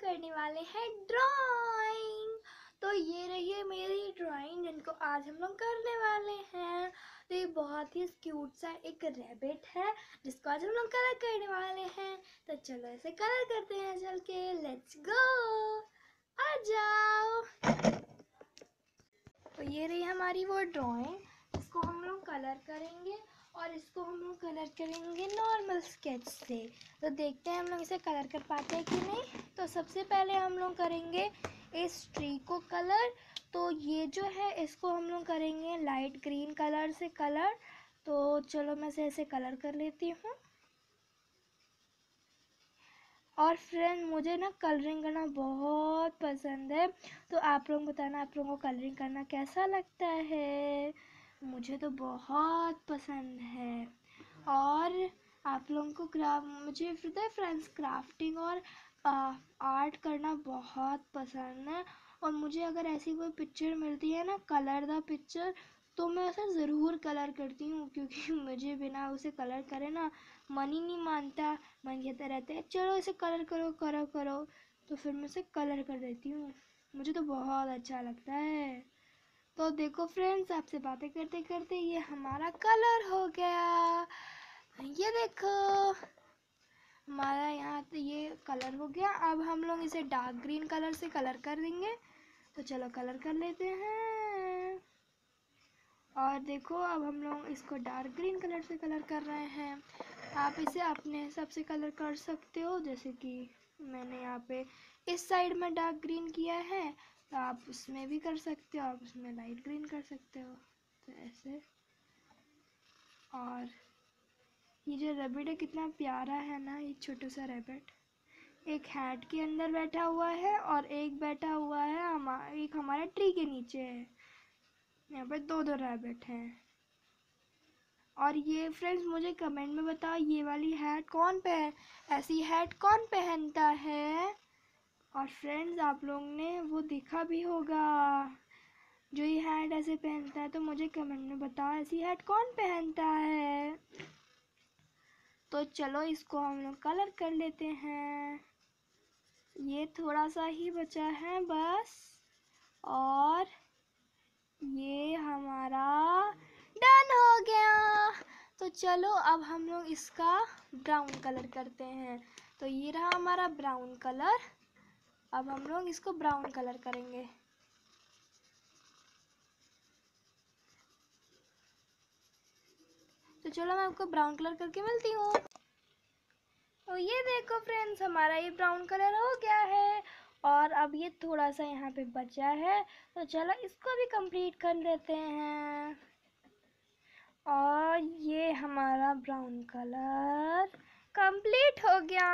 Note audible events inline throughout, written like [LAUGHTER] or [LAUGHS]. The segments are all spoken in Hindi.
करने वाले हैं ड्राइंग तो ये रही है मेरी ड्राइंग जिनको आज हम लोग करने वाले हैं तो ये बहुत ही क्यूट सा एक रैबिट है जिसको आज हम लोग कलर करने वाले हैं तो चलो इसे कलर करते हैं चल के लेट्स गो आ जाओ तो ये रही हमारी वो ड्राइंग इसको हम लोग कलर करेंगे और इसको हम लोग कलर करेंगे नॉर्मल स्केच से तो देखते हैं हम लोग इसे कलर कर पाते हैं कि नहीं तो सबसे पहले हम लोग करेंगे इस ट्री को कलर तो ये जो है इसको हम लोग करेंगे लाइट ग्रीन कलर से कलर तो चलो मैं इसे ऐसे कलर कर लेती हूँ और फ्रेंड मुझे ना कलरिंग करना बहुत पसंद है तो आप लोग बताना आप लोगों को कलरिंग करना कैसा लगता है मुझे तो बहुत पसंद है और आप लोगों को क्राफ्ट मुझे फ्रेंड्स क्राफ्टिंग और आर्ट करना बहुत पसंद है और मुझे अगर ऐसी कोई पिक्चर मिलती है ना कलर द पिक्चर तो मैं उसे ज़रूर कलर करती हूँ क्योंकि [LAUGHS] मुझे बिना उसे कलर करे ना मन ही नहीं मानता मन कहता रहता है चलो इसे कलर करो करो करो तो फिर मैं उसे कलर कर देती हूँ मुझे तो बहुत अच्छा लगता है तो देखो फ्रेंड्स आपसे बातें करते करते ये हमारा कलर हो गया ये देखो हमारा यहाँ तो ये कलर हो गया अब हम लोग इसे डार्क ग्रीन कलर से कलर कर देंगे तो चलो कलर कर लेते हैं और देखो अब हम लोग इसको डार्क ग्रीन कलर से कलर कर रहे हैं आप इसे अपने हिसाब से कलर कर सकते हो जैसे कि मैंने यहाँ पे इस साइड में डार्क ग्रीन किया है तो आप उसमें भी कर सकते हो आप उसमें लाइट ग्रीन कर सकते हो तो ऐसे और ये जो रेबिट है कितना प्यारा है ना ये छोटा सा रेबिट एक हैट के अंदर बैठा हुआ है और एक बैठा हुआ है हम एक हमारे ट्री के नीचे है यहाँ पर दो दो रैबिट हैं और ये फ्रेंड्स मुझे कमेंट में बताओ ये वाली हैट कौन पे ऐसी हैट कौन पहनता है और फ्रेंड्स आप लोग ने वो देखा भी होगा जो ये हैट ऐसे पहनता है तो मुझे कमेंट में बताओ ऐसी हैट कौन पहनता है तो चलो इसको हम लोग कलर कर लेते हैं ये थोड़ा सा ही बचा है बस और ये हमारा डन हो गया तो चलो अब हम लोग इसका ब्राउन कलर करते हैं तो ये रहा हमारा ब्राउन कलर अब हम लोग इसको ब्राउन कलर करेंगे तो चलो मैं आपको ब्राउन कलर करके मिलती हूँ तो ये देखो फ्रेंड्स हमारा ये ब्राउन कलर हो गया है और अब ये थोड़ा सा यहाँ पे बचा है तो चलो इसको भी कंप्लीट कर लेते हैं और ये हमारा ब्राउन कलर कंप्लीट हो गया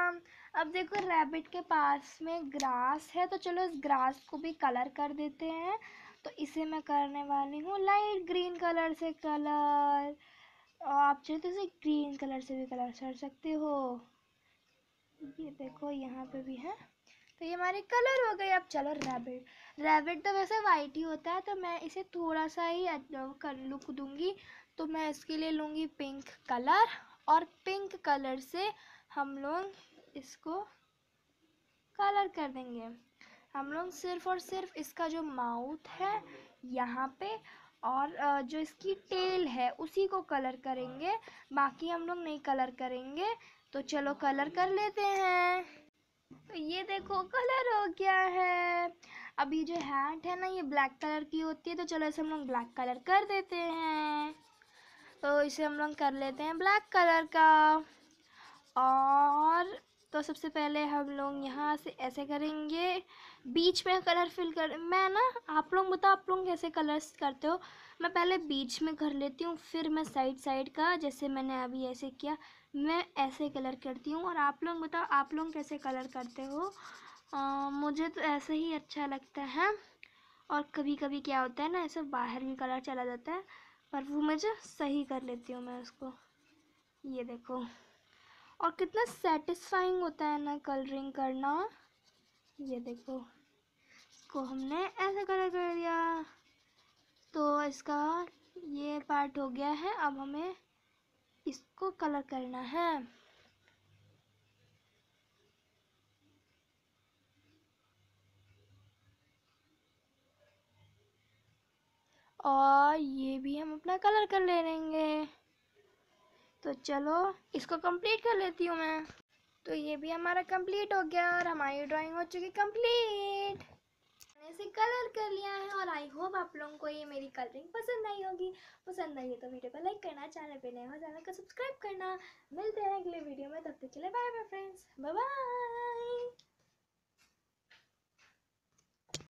अब देखो रैबिट के पास में ग्रास है तो चलो इस ग्रास को भी कलर कर देते हैं तो इसे मैं करने वाली हूँ लाइट ग्रीन कलर से कलर आप चाहे तो इसे ग्रीन कलर से भी कलर कर सकते हो ये देखो यहाँ पे भी है तो ये हमारे कलर हो गए अब चलो रैबिट रैबिट तो वैसे वाइट ही होता है तो मैं इसे थोड़ा सा ही कर लुक दूंगी तो मैं इसके लिए लूँगी पिंक कलर और पिंक कलर से हम लोग इसको कलर कर देंगे हम लोग सिर्फ और सिर्फ इसका जो माउथ है यहाँ पे और जो इसकी टेल है उसी को कलर करेंगे बाकी हम लोग नहीं कलर करेंगे तो चलो कलर कर लेते हैं तो ये देखो कलर हो गया है अभी जो हैट है ना ये ब्लैक कलर की होती है तो चलो इसे हम लोग ब्लैक कलर कर देते हैं तो इसे हम लोग कर लेते हैं ब्लैक कलर का और तो सबसे पहले हम लोग यहाँ से ऐसे करेंगे बीच में कलर फिल कर मैं ना आप लोग बताओ आप लोग कैसे कलर्स करते हो मैं पहले बीच में कर लेती हूँ फिर मैं साइड साइड का जैसे मैंने अभी ऐसे किया मैं ऐसे कलर करती हूँ और आप लोग बताओ आप लोग कैसे कलर करते हो आ, मुझे तो ऐसे ही अच्छा लगता है और कभी कभी क्या होता है ना ऐसे बाहर भी कलर चला जाता है पर वो मुझे सही कर लेती हूँ मैं उसको ये देखो और कितना सेटिस्फाइंग होता है ना कलरिंग करना ये देखो इसको हमने ऐसे कलर कर दिया तो इसका ये पार्ट हो गया है अब हमें इसको कलर करना है और ये भी हम अपना कलर कर ले लेंगे तो चलो इसको कंप्लीट कर लेती हूँ मैं तो ये भी हमारा कंप्लीट हो गया और हमारी ड्राइंग हो चुकी कंप्लीट मैंने इसे कलर कर लिया है और आई होप आप लोगों को ये मेरी कलरिंग पसंद आई होगी पसंद आई है तो वीडियो को लाइक करना चैनल पे नए हो चैनल को सब्सक्राइब करना मिलते हैं अगले वीडियो में तब तक के लिए bye bye friends bye bye